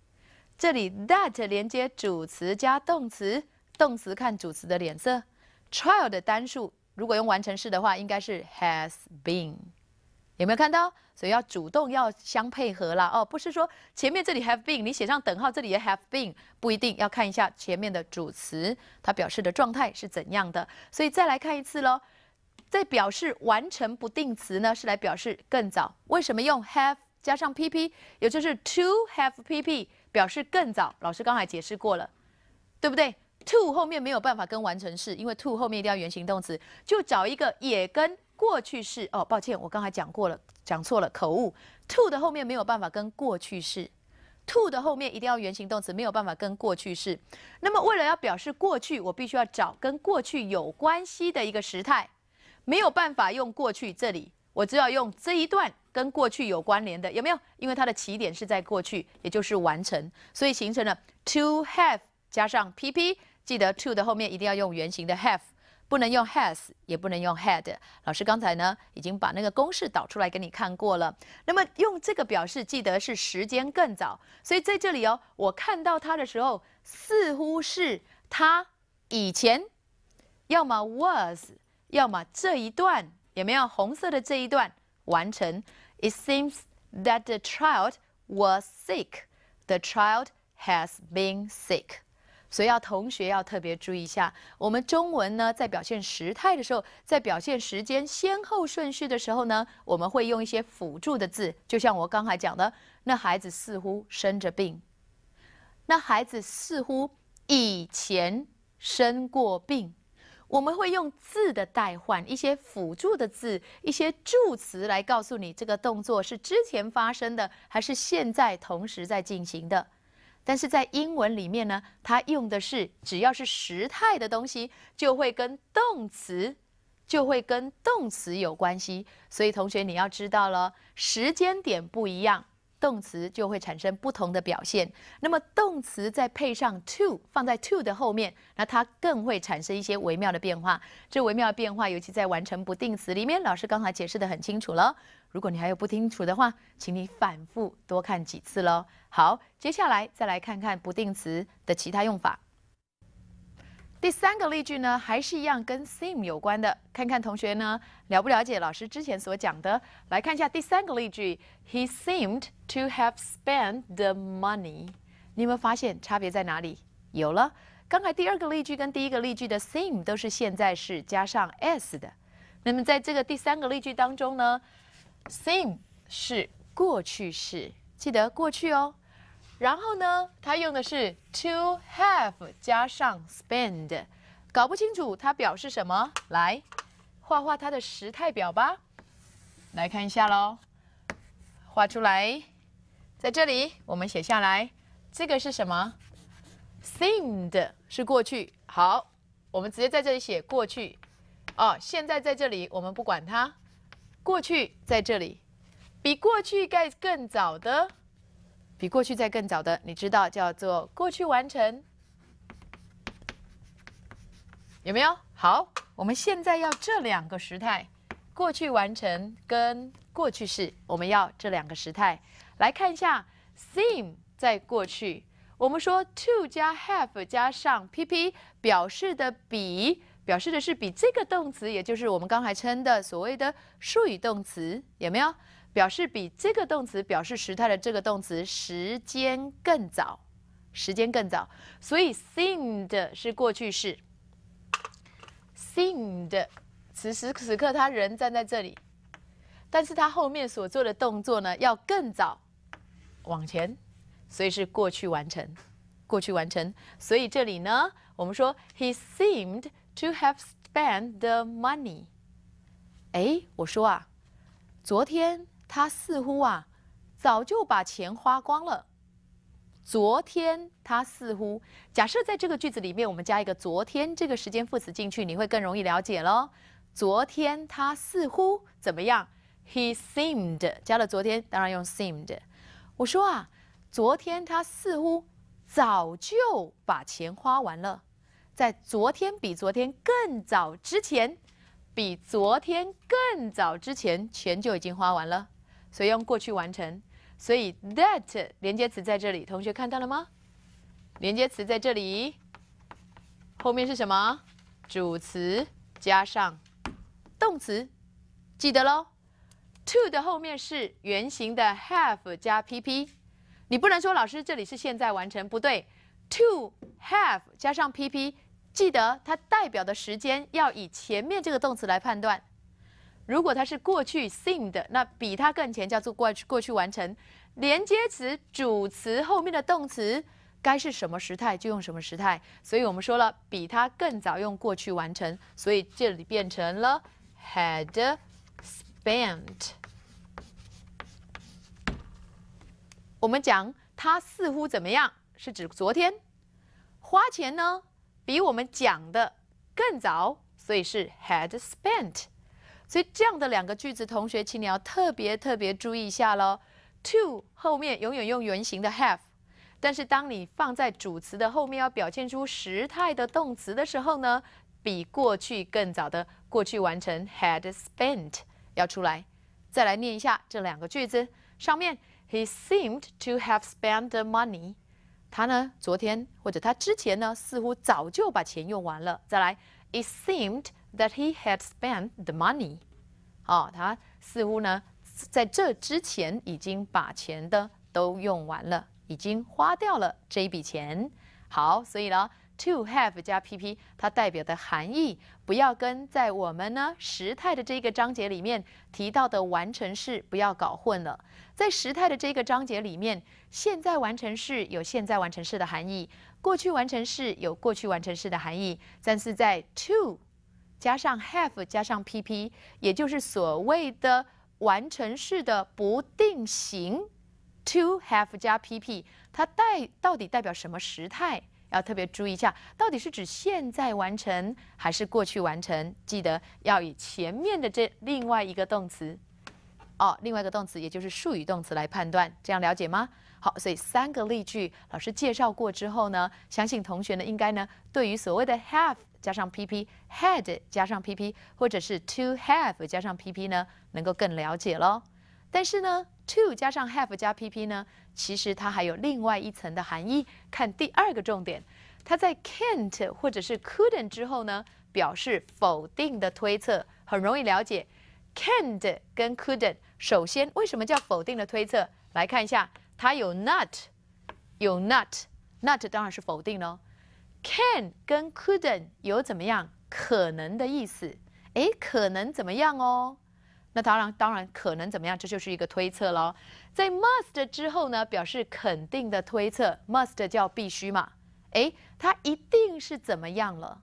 这里 that 连接主词加动词，动词看主词的脸色。child 的单数如果用完成式的话，应该是 has been，有没有看到？所以要主动要相配合啦。哦，不是说前面这里 have been，你写上等号，这里也 have been，不一定要看一下前面的主词它表示的状态是怎样的。所以再来看一次喽，在表示完成不定词呢，是来表示更早。为什么用 have？加上 pp，也就是 to have pp 表示更早。老师刚才解释过了，对不对？to 后面没有办法跟完成式，因为 to 后面一定要原形动词。就找一个也跟过去式。哦，抱歉，我刚才讲过了，讲错了，口误。to 的后面没有办法跟过去式，to 的后面一定要原形动词，没有办法跟过去式。那么为了要表示过去，我必须要找跟过去有关系的一个时态，没有办法用过去。这里我只要用这一段。跟过去有关联的有没有？因为它的起点是在过去，也就是完成，所以形成了 to have 加上 P P。记得 to 的后面一定要用原型的 have，不能用 has，也不能用 had。老师刚才呢已经把那个公式导出来给你看过了。那么用这个表示，记得是时间更早，所以在这里哦，我看到它的时候，似乎是它以前，要么 was，要么这一段有没有红色的这一段完成？It seems that the child was sick. The child has been sick. 所以要同学要特别注意一下，我们中文呢在表现时态的时候，在表现时间先后顺序的时候呢，我们会用一些辅助的字，就像我刚才讲的，那孩子似乎生着病，那孩子似乎以前生过病。我们会用字的代换，一些辅助的字，一些助词来告诉你这个动作是之前发生的，还是现在同时在进行的。但是在英文里面呢，它用的是只要是时态的东西，就会跟动词，就会跟动词有关系。所以同学你要知道了，时间点不一样。动词就会产生不同的表现。那么动词再配上 to，放在 to 的后面，那它更会产生一些微妙的变化。这微妙的变化，尤其在完成不定词里面，老师刚才解释的很清楚了。如果你还有不清楚的话，请你反复多看几次喽。好，接下来再来看看不定词的其他用法。第三个例句呢，还是一样跟 seem 有关的。看看同学呢了不了解老师之前所讲的。来看一下第三个例句。He seemed to have spent the money。你有没有发现差别在哪里？有了。刚才第二个例句跟第一个例句的 seem 都是现在式加上 s 的。那么在这个第三个例句当中呢，seem 是过去式，记得过去哦。然后呢，它用的是 to have 加上 spend，搞不清楚它表示什么。来，画画它的时态表吧。来看一下喽，画出来。在这里，我们写下来，这个是什么？seemed 是过去。好，我们直接在这里写过去。哦，现在在这里我们不管它。过去在这里，比过去盖更早的。比过去再更早的，你知道叫做过去完成，有没有？好，我们现在要这两个时态，过去完成跟过去式，我们要这两个时态来看一下。seem 在过去，我们说 to 加 have 加上 PP 表示的比，表示的是比这个动词，也就是我们刚才称的所谓的术语动词，有没有？表示比这个动词表示时态的这个动词时间更早，时间更早，所以 seemed 是过去式。seemed 此时此刻他人站在这里，但是他后面所做的动作呢要更早，往前，所以是过去完成，过去完成。所以这里呢，我们说 he seemed to have spent the money。哎，我说啊，昨天。他似乎啊，早就把钱花光了。昨天他似乎，假设在这个句子里面，我们加一个“昨天”这个时间副词进去，你会更容易了解喽。昨天他似乎怎么样？He seemed 加了“昨天”，当然用 seemed。我说啊，昨天他似乎早就把钱花完了，在昨天比昨天更早之前，比昨天更早之前，钱就已经花完了。所以用过去完成，所以 that 连接词在这里，同学看到了吗？连接词在这里，后面是什么？主词加上动词，记得喽。to 的后面是原形的 have 加 P P，你不能说老师这里是现在完成，不对。to have 加上 P P，记得它代表的时间要以前面这个动词来判断。如果它是过去 s e e n e d 那比它更前叫做过去过去完成。连接词主词后面的动词该是什么时态就用什么时态。所以我们说了，比它更早用过去完成，所以这里变成了 had spent。我们讲他似乎怎么样，是指昨天花钱呢？比我们讲的更早，所以是 had spent。所以这样的两个句子，同学，请你要特别特别注意一下喽。to 后面永远用原形的 have，但是当你放在主词的后面，要表现出时态的动词的时候呢，比过去更早的过去完成 had spent 要出来。再来念一下这两个句子。上面，he seemed to have spent the money。他呢，昨天或者他之前呢，似乎早就把钱用完了。再来，it seemed。that he had spent the money。哦，他似乎呢在这之前已经把钱的都用完了，已经花掉了这一笔钱。好，所以呢，to have 加 PP，它代表的含义不要跟在我们呢时态的这个章节里面提到的完成式不要搞混了。在时态的这个章节里面，现在完成式有现在完成式的含义，过去完成式有过去完成式的含义，但是在 to 加上 have 加上 P P，也就是所谓的完成式的不定型。to have 加 P P，它代到底代表什么时态？要特别注意一下，到底是指现在完成还是过去完成？记得要以前面的这另外一个动词哦，另外一个动词，也就是术语动词来判断，这样了解吗？好，所以三个例句老师介绍过之后呢，相信同学呢应该呢对于所谓的 have。加上 P P head 加上 P P，或者是 to have 加上 P P 呢，能够更了解喽。但是呢，to 加上 have 加 P P 呢，其实它还有另外一层的含义。看第二个重点，它在 can't 或者是 couldn't 之后呢，表示否定的推测，很容易了解。can't 跟 couldn't，首先为什么叫否定的推测？来看一下，它有 not，有 not，not 当然是否定喽。Can 跟 couldn t 有怎么样可能的意思？哎，可能怎么样哦？那当然，当然可能怎么样？这就是一个推测喽。在 must 之后呢，表示肯定的推测。Must 叫必须嘛？哎，它一定是怎么样了？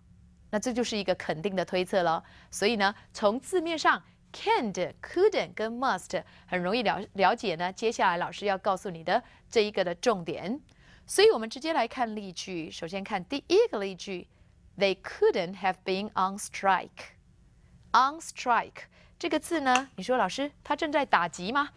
那这就是一个肯定的推测喽。所以呢，从字面上，can、couldn t 跟 must 很容易了了解呢。接下来老师要告诉你的这一个的重点。所以，我们直接来看例句。首先看第一个例句：They couldn't have been on strike. On strike 这个字呢？你说老师，他正在打击吗？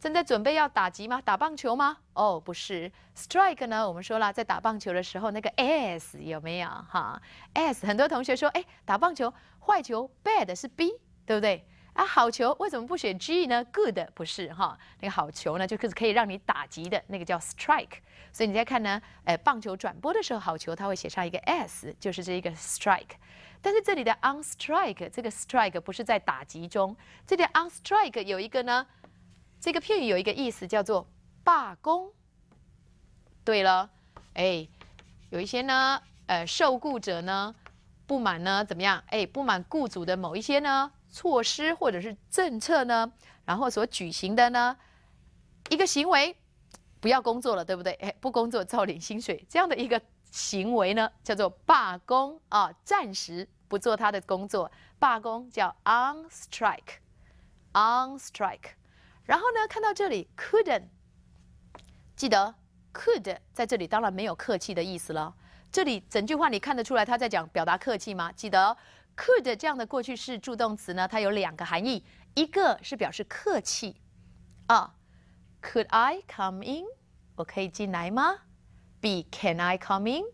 正在准备要打击吗？打棒球吗？哦，不是。Strike 呢？我们说了，在打棒球的时候，那个 s 有没有？哈，s 很多同学说，哎，打棒球坏球 bad 是 b，对不对？啊，好球为什么不选 G 呢？Good 不是哈，那个好球呢，就是可以让你打击的那个叫 strike。所以你再看呢，呃，棒球转播的时候，好球它会写上一个 S，就是这一个 strike。但是这里的 o n s t r i k e 这个 strike 不是在打击中，这里 o n s t r i k e 有一个呢，这个片语有一个意思叫做罢工。对了，哎，有一些呢，呃，受雇者呢不满呢，怎么样？哎，不满雇主的某一些呢？措施或者是政策呢？然后所举行的呢一个行为，不要工作了，对不对？哎，不工作，照领薪水这样的一个行为呢，叫做罢工啊，暂时不做他的工作。罢工叫 on strike，on strike。然后呢，看到这里 couldn't，记得 could 在这里当然没有客气的意思了。这里整句话你看得出来他在讲表达客气吗？记得。Could 这样的过去式助动词呢？它有两个含义，一个是表示客气，啊，Could I come in？我可以进来吗？比 Can I come in？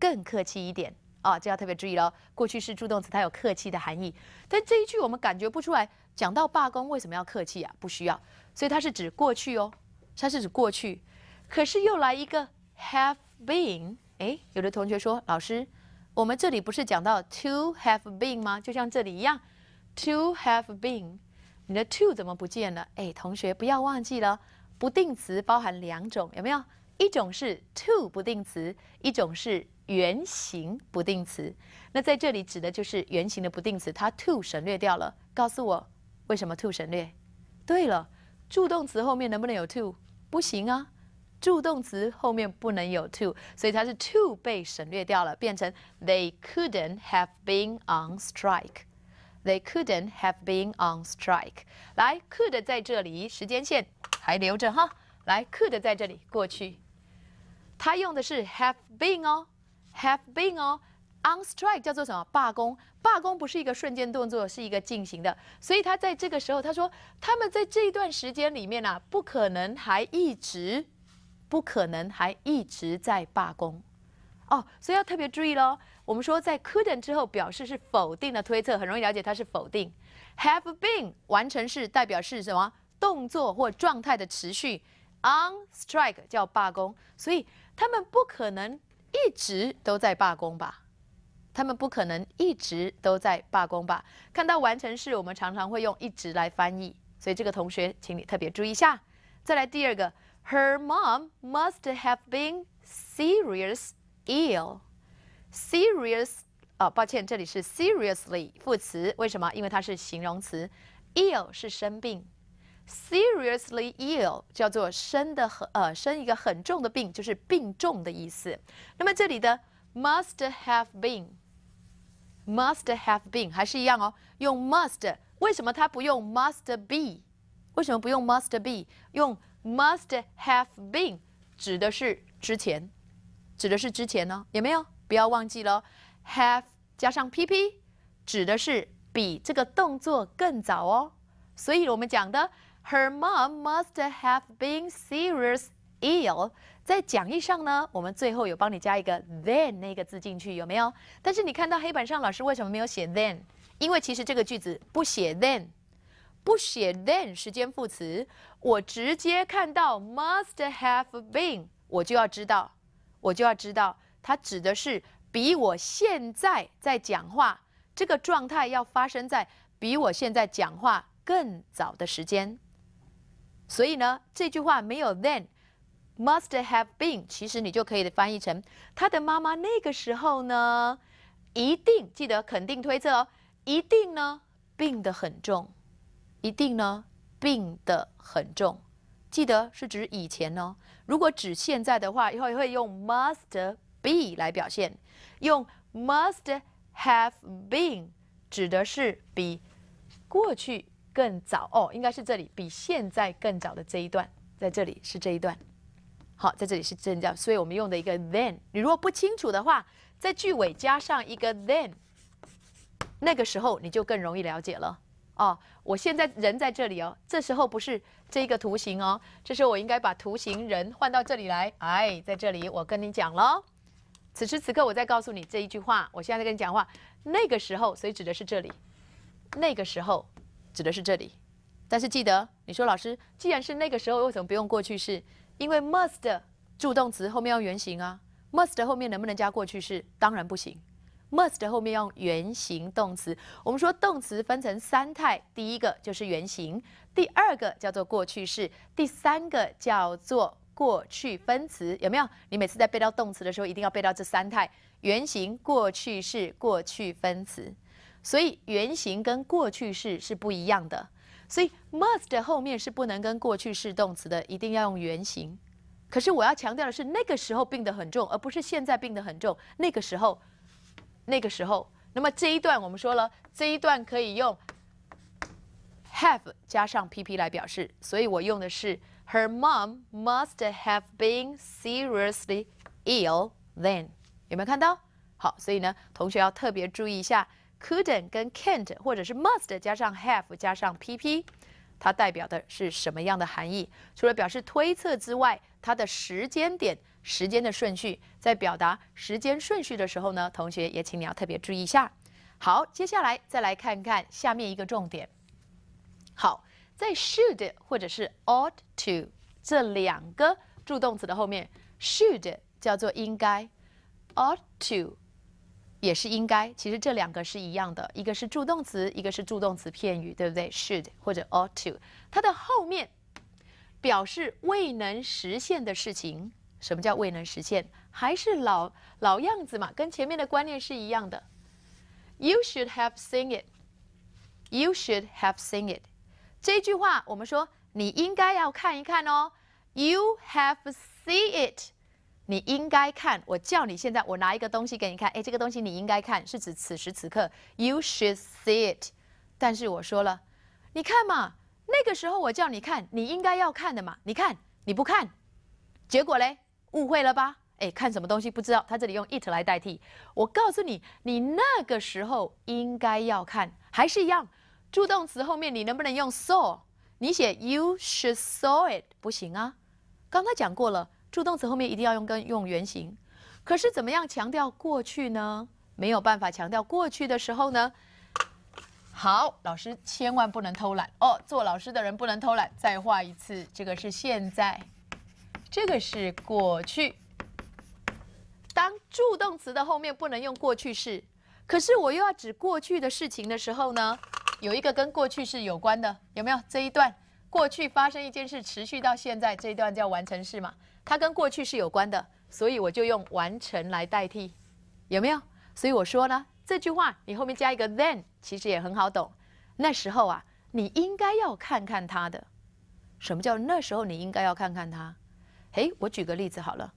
更客气一点啊，这要特别注意喽。过去式助动词它有客气的含义，但这一句我们感觉不出来。讲到罢工为什么要客气啊？不需要，所以它是指过去哦，它是指过去。可是又来一个 Have been，哎，有的同学说老师。我们这里不是讲到 to have been 吗？就像这里一样，to have been，你的 to 怎么不见了？哎，同学不要忘记了，不定词包含两种，有没有？一种是 to 不定词，一种是原形不定词。那在这里指的就是原形的不定词，它 to 省略掉了。告诉我为什么 to 省略？对了，助动词后面能不能有 to？不行啊。助动词后面不能有 to，所以它是 to 被省略掉了，变成 they couldn't have been on strike。They couldn't have been on strike。来，could 在这里时间线还留着哈。来，could 在这里过去，它用的是 have been 哦，have been 哦。On strike 叫做什么？罢工。罢工不是一个瞬间动作，是一个进行的。所以他在这个时候他说，他们在这一段时间里面啊，不可能还一直。不可能还一直在罢工，哦，所以要特别注意喽。我们说在 couldn't 之后表示是否定的推测，很容易了解它是否定。Have been 完成式代表是什么动作或状态的持续？On strike 叫罢工，所以他们不可能一直都在罢工吧？他们不可能一直都在罢工吧？看到完成式，我们常常会用一直来翻译，所以这个同学，请你特别注意一下。再来第二个。Her mom must have been serious ill. Serious 啊、哦，抱歉，这里是 seriously 副词，为什么？因为它是形容词，ill 是生病，seriously ill 叫做生的很呃生一个很重的病，就是病重的意思。那么这里的 must have been。Must have been 还是一样哦，用 must 为什么它不用 must be？为什么不用 must be？用 Must have been，指的是之前，指的是之前呢？有没有？不要忘记了，have 加上 PP，指的是比这个动作更早哦。所以我们讲的，Her mom must have been serious ill。在讲义上呢，我们最后有帮你加一个 then 那个字进去，有没有？但是你看到黑板上老师为什么没有写 then？因为其实这个句子不写 then。不写 then 时间副词，我直接看到 must have been，我就要知道，我就要知道它指的是比我现在在讲话这个状态要发生在比我现在讲话更早的时间。所以呢，这句话没有 then，must have been，其实你就可以翻译成他的妈妈那个时候呢，一定记得肯定推测哦，一定呢病得很重。一定呢，病得很重。记得是指以前哦。如果指现在的话，以后会用 must be 来表现，用 must have been 指的是比过去更早。哦，应该是这里比现在更早的这一段，在这里是这一段。好，在这里是正样，所以我们用的一个 then。你如果不清楚的话，在句尾加上一个 then，那个时候你就更容易了解了。哦，我现在人在这里哦，这时候不是这一个图形哦，这时候我应该把图形人换到这里来，哎，在这里我跟你讲喽，此时此刻我再告诉你这一句话，我现在在跟你讲话，那个时候，所以指的是这里，那个时候指的是这里，但是记得你说老师，既然是那个时候，为什么不用过去式？因为 must 助动词后面要原形啊，must 后面能不能加过去式？当然不行。Must 后面用原形动词。我们说动词分成三态，第一个就是原形，第二个叫做过去式，第三个叫做过去分词。有没有？你每次在背到动词的时候，一定要背到这三态：原形、过去式、过去分词。所以原形跟过去式是不一样的。所以 Must 后面是不能跟过去式动词的，一定要用原形。可是我要强调的是，那个时候病得很重，而不是现在病得很重。那个时候。那个时候，那么这一段我们说了，这一段可以用 have 加上 P P 来表示，所以我用的是 her mom must have been seriously ill then。有没有看到？好，所以呢，同学要特别注意一下，couldn't 跟 can't，或者是 must 加上 have 加上 P P，它代表的是什么样的含义？除了表示推测之外，它的时间点。时间的顺序，在表达时间顺序的时候呢，同学也请你要特别注意一下。好，接下来再来看看下面一个重点。好，在 should 或者是 ought to 这两个助动词的后面，should 叫做应该，ought to 也是应该，其实这两个是一样的，一个是助动词，一个是助动词片语，对不对？should 或者 ought to 它的后面表示未能实现的事情。什么叫未能实现？还是老老样子嘛，跟前面的观念是一样的。You should have seen it. You should have seen it. 这句话，我们说你应该要看一看哦。You have seen it. 你应该看，我叫你现在，我拿一个东西给你看。哎，这个东西你应该看，是指此时此刻。You should see it. 但是我说了，你看嘛，那个时候我叫你看，你应该要看的嘛。你看你不看，结果嘞？误会了吧？哎，看什么东西不知道？他这里用 it 来代替。我告诉你，你那个时候应该要看，还是一样。助动词后面你能不能用 saw？你写 you should saw it 不行啊。刚才讲过了，助动词后面一定要用跟用原形。可是怎么样强调过去呢？没有办法强调过去的时候呢？好，老师千万不能偷懒哦。做老师的人不能偷懒。再画一次，这个是现在。这个是过去。当助动词的后面不能用过去式，可是我又要指过去的事情的时候呢，有一个跟过去式有关的，有没有？这一段过去发生一件事，持续到现在，这一段叫完成式嘛？它跟过去式有关的，所以我就用完成来代替，有没有？所以我说呢，这句话你后面加一个 then，其实也很好懂。那时候啊，你应该要看看他的。什么叫那时候？你应该要看看他。诶，我举个例子好了，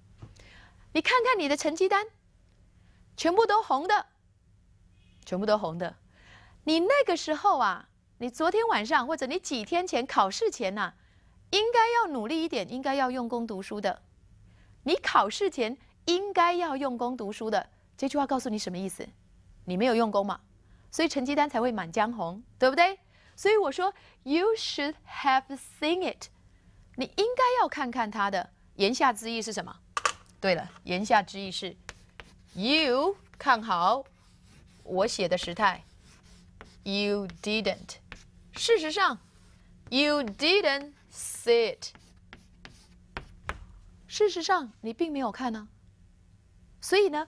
你看看你的成绩单，全部都红的，全部都红的。你那个时候啊，你昨天晚上或者你几天前考试前呐，应该要努力一点，应该要用功读书的。你考试前应该要用功读书的，这句话告诉你什么意思？你没有用功嘛，所以成绩单才会满江红，对不对？所以我说，You should have seen it，你应该要看看它的。言下之意是什么？对了，言下之意是，you 看好我写的时态，you didn't。事实上，you didn't see it。事实上，你并没有看呢。所以呢，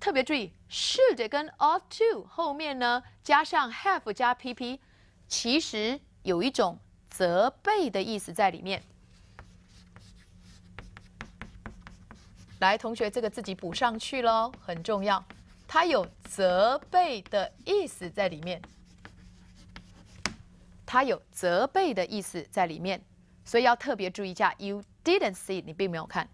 特别注意，should 跟 ought to 后面呢，加上 have 加 PP，其实有一种责备的意思在里面。来，同学，这个自己补上去喽，很重要。它有责备的意思在里面，它有责备的意思在里面，所以要特别注意一下。You didn't see，你并没有看。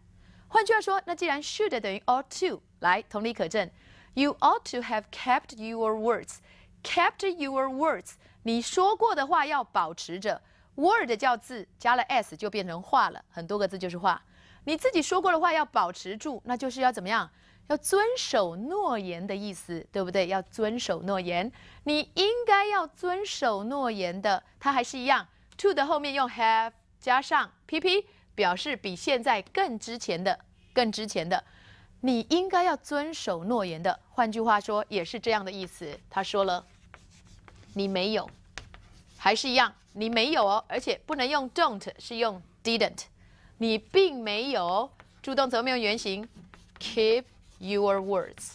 换句话说，那既然 should 等于 ought to，来同理可证。You ought to have kept your words，kept your words。你说过的话要保持着。Word 叫字，加了 s 就变成话了。很多个字就是话。你自己说过的话要保持住，那就是要怎么样？要遵守诺言的意思，对不对？要遵守诺言，你应该要遵守诺言的。它还是一样，to 的后面用 have 加上 PP，表示比现在更值钱的，更值钱的。你应该要遵守诺言的，换句话说也是这样的意思。他说了，你没有，还是一样，你没有哦，而且不能用 don't，是用 didn't。你并没有主动，怎么用原形？Keep your words。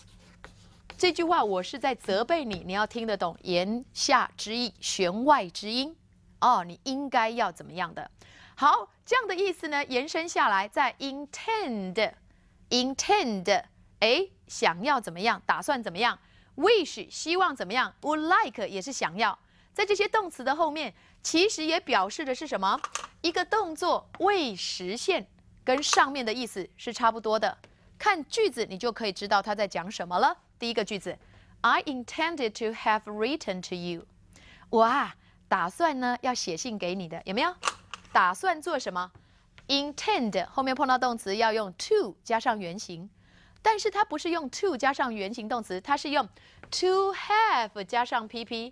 这句话我是在责备你，你要听得懂言下之意、弦外之音。哦，你应该要怎么样的？好，这样的意思呢？延伸下来，在 intend，intend，哎，想要怎么样？打算怎么样？wish 希望怎么样？would like 也是想要，在这些动词的后面。其实也表示的是什么？一个动作未实现，跟上面的意思是差不多的。看句子，你就可以知道他在讲什么了。第一个句子，I intended to have written to you。我啊，打算呢要写信给你的，有没有？打算做什么？Intend 后面碰到动词要用 to 加上原形，但是它不是用 to 加上原形动词，它是用 to have 加上 PP，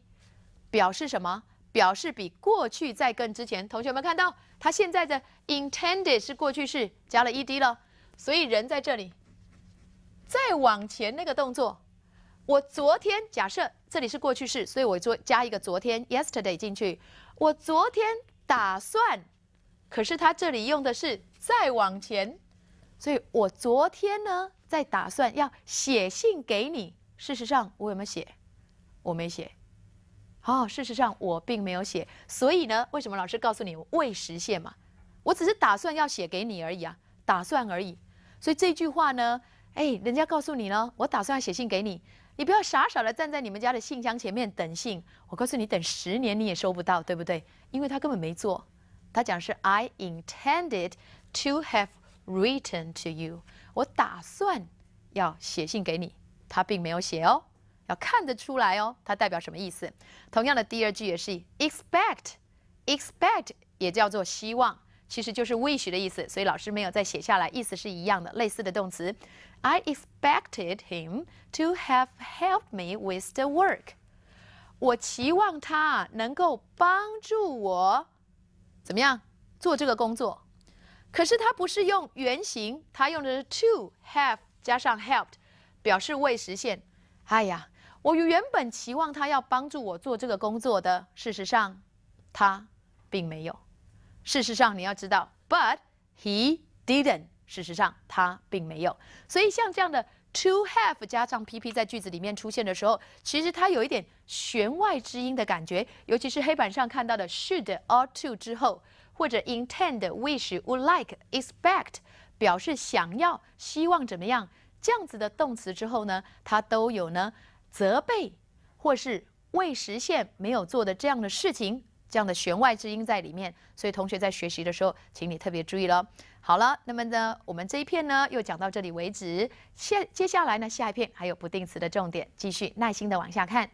表示什么？表示比过去再更之前，同学们看到他现在的 intended 是过去式，加了 e d 了，所以人在这里再往前那个动作。我昨天假设这里是过去式，所以我昨加一个昨天 yesterday 进去。我昨天打算，可是他这里用的是再往前，所以我昨天呢在打算要写信给你。事实上我有没有写？我没写。哦，事实上我并没有写，所以呢，为什么老师告诉你未实现嘛？我只是打算要写给你而已啊，打算而已。所以这句话呢，哎，人家告诉你呢，我打算要写信给你，你不要傻傻的站在你们家的信箱前面等信。我告诉你，等十年你也收不到，对不对？因为他根本没做。他讲是 I intended to have written to you，我打算要写信给你，他并没有写哦。要看得出来哦，它代表什么意思？同样的，第二句也是 expect，expect 也叫做希望，其实就是 wish 的意思。所以老师没有再写下来，意思是一样的，类似的动词。I expected him to have helped me with the work。我期望他能够帮助我，怎么样做这个工作？可是他不是用原型，他用的是 to have 加上 helped，表示未实现。哎呀！我原本期望他要帮助我做这个工作的，事实上，他，并没有。事实上，你要知道，but he didn't。事实上，他并没有。所以像这样的 to have 加上 pp 在句子里面出现的时候，其实它有一点弦外之音的感觉。尤其是黑板上看到的 should or to 之后，或者 intend、wish、would like、expect 表示想要、希望怎么样这样子的动词之后呢，它都有呢。责备，或是未实现没有做的这样的事情，这样的弦外之音在里面。所以同学在学习的时候，请你特别注意了。好了，那么呢，我们这一篇呢，又讲到这里为止。下接下来呢，下一篇还有不定词的重点，继续耐心的往下看。